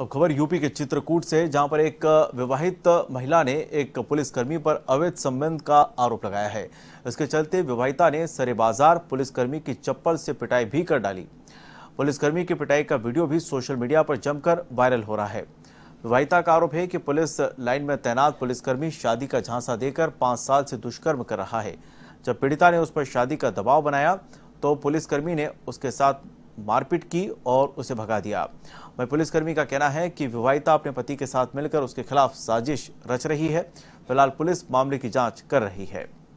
अब खबर यूपी के चित्रकूट से जहां पर एक विवाहित महिला ने एक पुलिसकर्मी पर अवैध संबंध का आरोप लगाया है इसके चलते विवाहिता ने सरे बाजार पुलिसकर्मी की चप्पल से पिटाई भी कर डाली पुलिसकर्मी की पिटाई का वीडियो भी सोशल मीडिया पर जमकर वायरल हो रहा है विवाहिता का आरोप है कि पुलिस लाइन में तैनात पुलिसकर्मी शादी का झांसा देकर पांच साल से दुष्कर्म कर रहा है जब पीड़िता ने उस पर शादी का दबाव बनाया तो पुलिसकर्मी ने उसके साथ मारपीट की और उसे भगा दिया वहीं पुलिसकर्मी का कहना है कि विवाहिता अपने पति के साथ मिलकर उसके खिलाफ साजिश रच रही है फिलहाल पुलिस मामले की जांच कर रही है